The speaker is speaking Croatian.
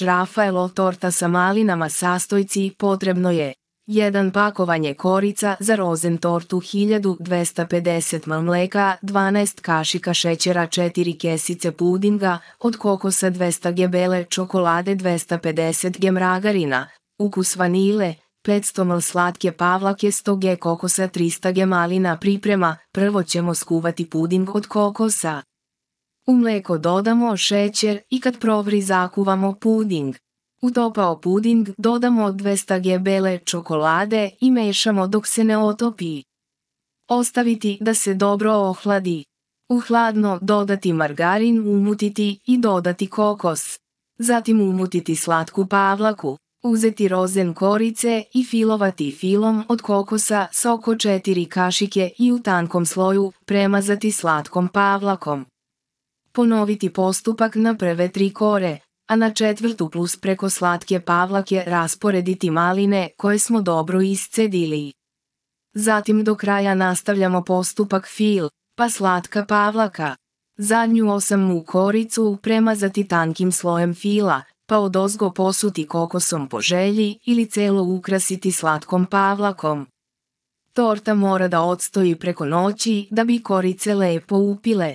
Rafaelo torta sa malinama sastojci potrebno je 1 pakovanje korica za rozen tortu 1250 ml mleka, 12 kašika šećera, 4 kesice pudinga, od kokosa 200 g bele čokolade, 250 g margarina, ukus vanile, 500 ml slatke pavlake, 100 g kokosa, 300 g malina priprema, prvo ćemo skuvati puding od kokosa. U mleko dodamo šećer i kad provri zakuvamo puding. U topao puding dodamo 200 g bele čokolade i mešamo dok se ne otopi. Ostaviti da se dobro ohladi. U hladno dodati margarin, umutiti i dodati kokos. Zatim umutiti slatku pavlaku. Uzeti rozen korice i filovati filom od kokosa s oko 4 kašike i u tankom sloju premazati slatkom pavlakom. Ponoviti postupak na prve tri kore, a na četvrtu plus preko slatke pavlake rasporediti maline koje smo dobro iscedili. Zatim do kraja nastavljamo postupak fil, pa slatka pavlaka. Zadnju osamnu koricu premazati tankim slojem fila, pa odozgo posuti kokosom po želji ili celo ukrasiti slatkom pavlakom. Torta mora da odstoji preko noći da bi korice lepo upile.